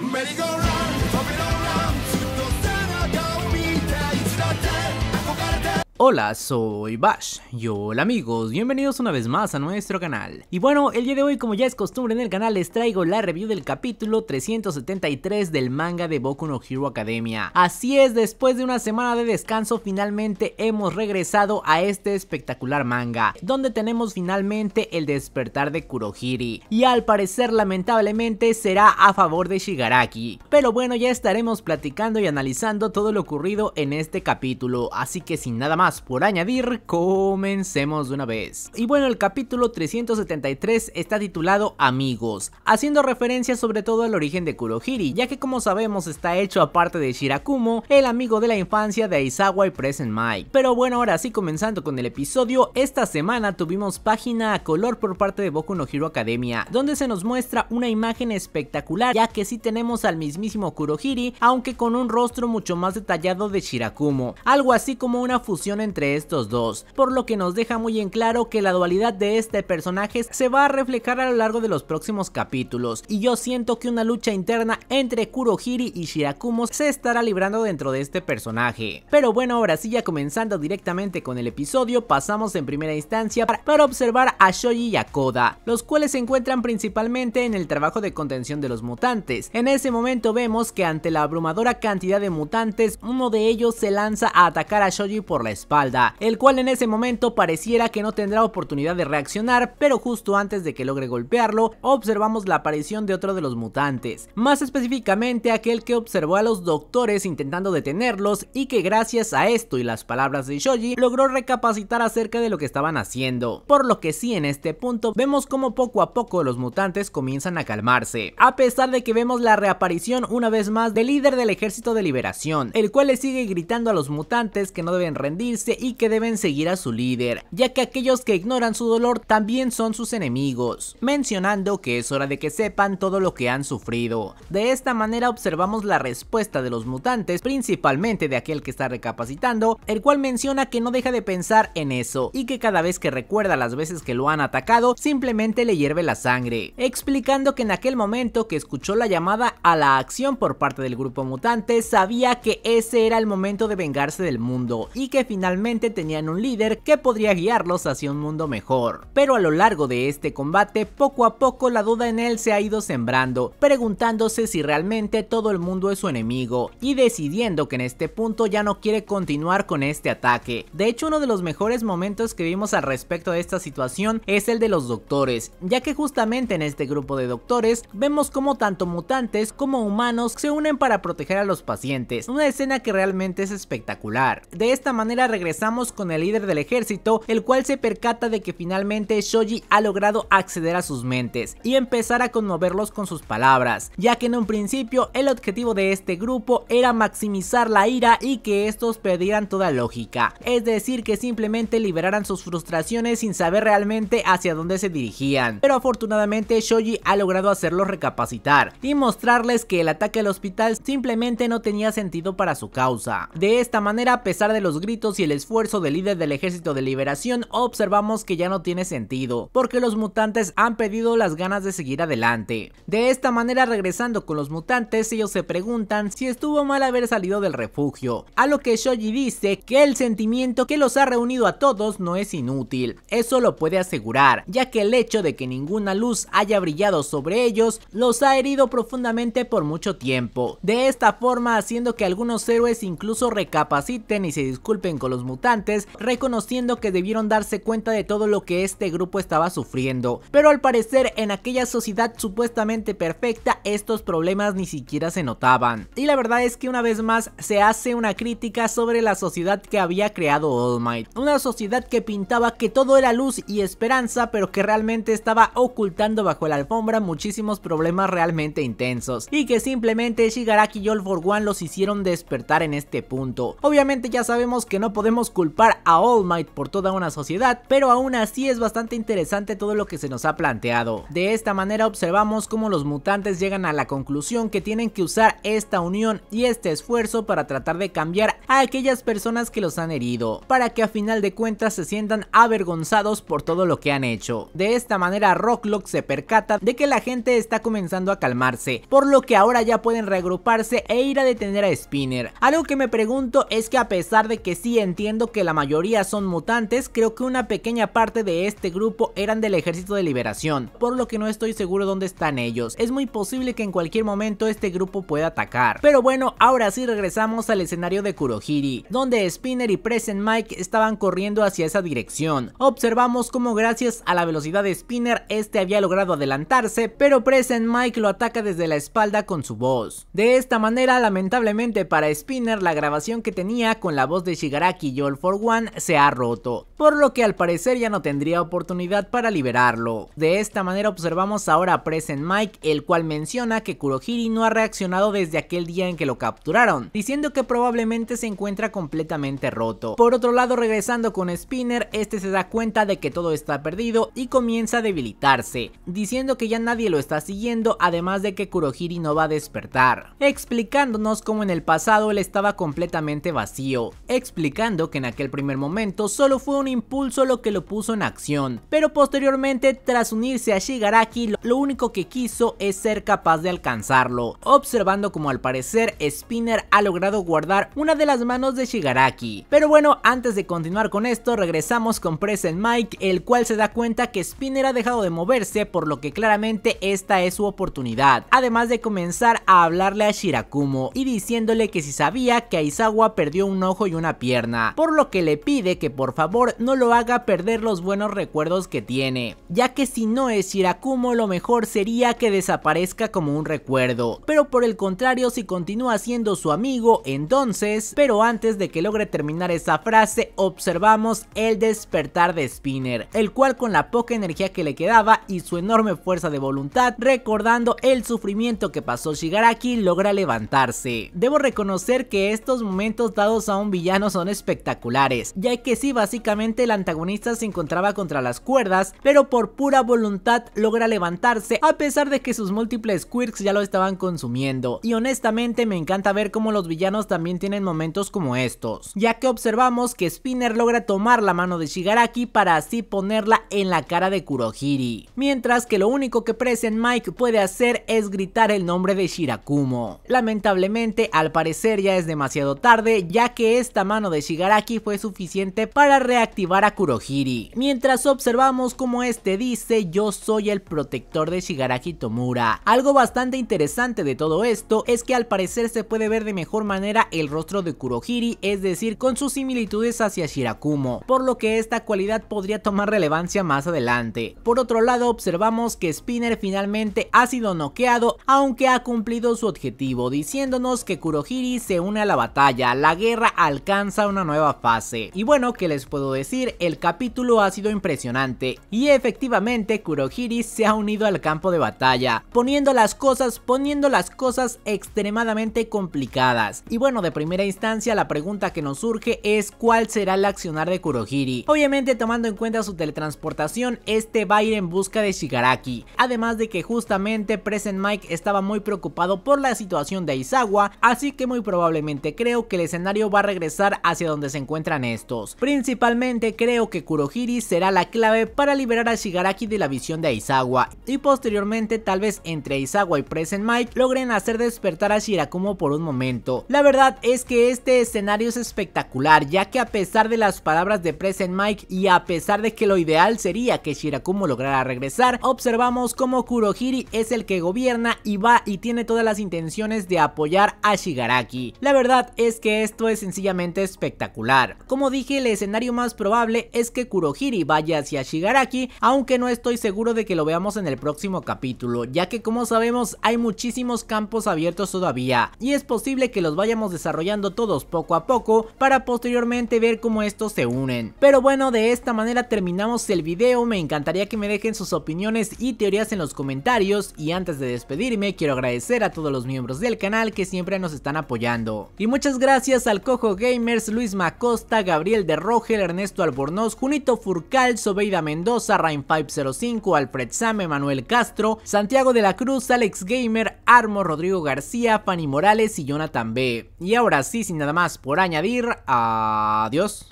merry go run. Hola, soy Bash y hola amigos, bienvenidos una vez más a nuestro canal. Y bueno, el día de hoy como ya es costumbre en el canal les traigo la review del capítulo 373 del manga de Boku no Hero Academia. Así es, después de una semana de descanso finalmente hemos regresado a este espectacular manga, donde tenemos finalmente el despertar de Kurohiri, y al parecer lamentablemente será a favor de Shigaraki. Pero bueno, ya estaremos platicando y analizando todo lo ocurrido en este capítulo, así que sin nada más por añadir, comencemos de una vez. Y bueno, el capítulo 373 está titulado Amigos, haciendo referencia sobre todo al origen de Kurohiri, ya que como sabemos está hecho aparte de Shirakumo, el amigo de la infancia de Aizawa y Present Mike, Pero bueno, ahora sí comenzando con el episodio, esta semana tuvimos página a color por parte de Boku no Hero Academia, donde se nos muestra una imagen espectacular, ya que sí tenemos al mismísimo Kurohiri, aunque con un rostro mucho más detallado de Shirakumo, algo así como una fusión entre estos dos, por lo que nos deja muy en claro que la dualidad de este personaje se va a reflejar a lo largo de los próximos capítulos, y yo siento que una lucha interna entre Kurohiri y Shirakumo se estará librando dentro de este personaje. Pero bueno, ahora sí ya comenzando directamente con el episodio, pasamos en primera instancia para, para observar a Shoji y a Koda, los cuales se encuentran principalmente en el trabajo de contención de los mutantes. En ese momento vemos que ante la abrumadora cantidad de mutantes, uno de ellos se lanza a atacar a Shoji por la espalda espalda, el cual en ese momento pareciera que no tendrá oportunidad de reaccionar, pero justo antes de que logre golpearlo, observamos la aparición de otro de los mutantes, más específicamente aquel que observó a los doctores intentando detenerlos y que gracias a esto y las palabras de Shoji logró recapacitar acerca de lo que estaban haciendo, por lo que sí en este punto vemos como poco a poco los mutantes comienzan a calmarse, a pesar de que vemos la reaparición una vez más del líder del ejército de liberación, el cual le sigue gritando a los mutantes que no deben rendir y que deben seguir a su líder, ya que aquellos que ignoran su dolor también son sus enemigos, mencionando que es hora de que sepan todo lo que han sufrido. De esta manera observamos la respuesta de los mutantes, principalmente de aquel que está recapacitando, el cual menciona que no deja de pensar en eso y que cada vez que recuerda las veces que lo han atacado, simplemente le hierve la sangre, explicando que en aquel momento que escuchó la llamada a la acción por parte del grupo mutante, sabía que ese era el momento de vengarse del mundo y que finalmente finalmente tenían un líder que podría guiarlos hacia un mundo mejor. Pero a lo largo de este combate, poco a poco la duda en él se ha ido sembrando, preguntándose si realmente todo el mundo es su enemigo y decidiendo que en este punto ya no quiere continuar con este ataque. De hecho, uno de los mejores momentos que vimos al respecto de esta situación es el de los doctores, ya que justamente en este grupo de doctores vemos como tanto mutantes como humanos se unen para proteger a los pacientes, una escena que realmente es espectacular. De esta manera regresamos con el líder del ejército, el cual se percata de que finalmente Shoji ha logrado acceder a sus mentes y empezar a conmoverlos con sus palabras, ya que en un principio el objetivo de este grupo era maximizar la ira y que estos perdieran toda lógica, es decir que simplemente liberaran sus frustraciones sin saber realmente hacia dónde se dirigían, pero afortunadamente Shoji ha logrado hacerlos recapacitar y mostrarles que el ataque al hospital simplemente no tenía sentido para su causa. De esta manera, a pesar de los gritos y el esfuerzo del líder del Ejército de Liberación, observamos que ya no tiene sentido, porque los mutantes han pedido las ganas de seguir adelante. De esta manera, regresando con los mutantes, ellos se preguntan si estuvo mal haber salido del refugio, a lo que Shoji dice que el sentimiento que los ha reunido a todos no es inútil, eso lo puede asegurar, ya que el hecho de que ninguna luz haya brillado sobre ellos los ha herido profundamente por mucho tiempo, de esta forma haciendo que algunos héroes incluso recapaciten y se disculpen con los mutantes, reconociendo que debieron darse cuenta de todo lo que este grupo estaba sufriendo. Pero al parecer en aquella sociedad supuestamente perfecta estos problemas ni siquiera se notaban. Y la verdad es que una vez más se hace una crítica sobre la sociedad que había creado All Might. Una sociedad que pintaba que todo era luz y esperanza pero que realmente estaba ocultando bajo la alfombra muchísimos problemas realmente intensos. Y que simplemente Shigaraki y All for One los hicieron despertar en este punto. Obviamente ya sabemos que no podemos culpar a All Might por toda una sociedad, pero aún así es bastante interesante todo lo que se nos ha planteado. De esta manera observamos cómo los mutantes llegan a la conclusión que tienen que usar esta unión y este esfuerzo para tratar de cambiar a aquellas personas que los han herido, para que a final de cuentas se sientan avergonzados por todo lo que han hecho. De esta manera Rocklock se percata de que la gente está comenzando a calmarse, por lo que ahora ya pueden reagruparse e ir a detener a Spinner. Algo que me pregunto es que a pesar de que sí entiendo que la mayoría son mutantes, creo que una pequeña parte de este grupo eran del ejército de liberación, por lo que no estoy seguro dónde están ellos. Es muy posible que en cualquier momento este grupo pueda atacar. Pero bueno, ahora sí regresamos al escenario de Kurohiri, donde Spinner y Present Mike estaban corriendo hacia esa dirección. Observamos cómo gracias a la velocidad de Spinner este había logrado adelantarse, pero Present Mike lo ataca desde la espalda con su voz. De esta manera, lamentablemente para Spinner, la grabación que tenía con la voz de Shigaraki Killall for One se ha roto, por lo que al parecer ya no tendría oportunidad para liberarlo. De esta manera observamos ahora a Present Mike, el cual menciona que Kurohiri no ha reaccionado desde aquel día en que lo capturaron, diciendo que probablemente se encuentra completamente roto. Por otro lado, regresando con Spinner, este se da cuenta de que todo está perdido y comienza a debilitarse, diciendo que ya nadie lo está siguiendo, además de que Kurohiri no va a despertar, explicándonos cómo en el pasado él estaba completamente vacío, explicando que en aquel primer momento solo fue un impulso lo que lo puso en acción, pero posteriormente tras unirse a Shigaraki lo único que quiso es ser capaz de alcanzarlo, observando como al parecer Spinner ha logrado guardar una de las manos de Shigaraki. Pero bueno, antes de continuar con esto regresamos con Present Mike, el cual se da cuenta que Spinner ha dejado de moverse por lo que claramente esta es su oportunidad, además de comenzar a hablarle a Shirakumo y diciéndole que si sabía que Aizawa perdió un ojo y una pierna por lo que le pide que por favor no lo haga perder los buenos recuerdos que tiene, ya que si no es Shirakumo lo mejor sería que desaparezca como un recuerdo, pero por el contrario si continúa siendo su amigo entonces, pero antes de que logre terminar esa frase observamos el despertar de Spinner, el cual con la poca energía que le quedaba y su enorme fuerza de voluntad, recordando el sufrimiento que pasó Shigaraki, logra levantarse. Debo reconocer que estos momentos dados a un villano son espectaculares, ya que sí, básicamente el antagonista se encontraba contra las cuerdas, pero por pura voluntad logra levantarse a pesar de que sus múltiples quirks ya lo estaban consumiendo. Y honestamente me encanta ver cómo los villanos también tienen momentos como estos, ya que observamos que Spinner logra tomar la mano de Shigaraki para así ponerla en la cara de Kurohiri, mientras que lo único que Present Mike puede hacer es gritar el nombre de Shirakumo. Lamentablemente al parecer ya es demasiado tarde ya que esta mano de Shigaraki Shigaraki fue suficiente para reactivar a Kurohiri. Mientras observamos como este dice yo soy el protector de Shigaraki Tomura. Algo bastante interesante de todo esto es que al parecer se puede ver de mejor manera el rostro de Kurohiri, es decir, con sus similitudes hacia Shirakumo, por lo que esta cualidad podría tomar relevancia más adelante. Por otro lado, observamos que Spinner finalmente ha sido noqueado, aunque ha cumplido su objetivo, diciéndonos que Kurohiri se une a la batalla, la guerra alcanza una nueva fase. Y bueno, que les puedo decir? El capítulo ha sido impresionante y efectivamente Kurohiri se ha unido al campo de batalla, poniendo las cosas, poniendo las cosas extremadamente complicadas. Y bueno, de primera instancia la pregunta que nos surge es cuál será el accionar de Kurohiri. Obviamente tomando en cuenta su teletransportación, este va a ir en busca de Shigaraki. Además de que justamente Present Mike estaba muy preocupado por la situación de Aizawa, así que muy probablemente creo que el escenario va a regresar hacia donde donde se encuentran estos. Principalmente creo que Kurohiri será la clave para liberar a Shigaraki de la visión de Aizawa y posteriormente tal vez entre Aizawa y Present Mike logren hacer despertar a Shirakumo por un momento. La verdad es que este escenario es espectacular ya que a pesar de las palabras de Present Mike y a pesar de que lo ideal sería que Shirakumo lograra regresar, observamos como Kurohiri es el que gobierna y va y tiene todas las intenciones de apoyar a Shigaraki. La verdad es que esto es sencillamente espectacular espectacular. Como dije, el escenario más probable es que Kurohiri vaya hacia Shigaraki, aunque no estoy seguro de que lo veamos en el próximo capítulo, ya que como sabemos hay muchísimos campos abiertos todavía, y es posible que los vayamos desarrollando todos poco a poco para posteriormente ver cómo estos se unen. Pero bueno, de esta manera terminamos el video, me encantaría que me dejen sus opiniones y teorías en los comentarios, y antes de despedirme quiero agradecer a todos los miembros del canal que siempre nos están apoyando. Y muchas gracias al Cojo Gamers, Luis Macosta, Gabriel de Rogel, Ernesto Albornoz, Junito Furcal, Sobeida Mendoza, Rain 505, Alfred Same, Manuel Castro, Santiago de la Cruz, Alex Gamer, Armo, Rodrigo García, Fanny Morales y Jonathan B. Y ahora sí, sin nada más por añadir, adiós.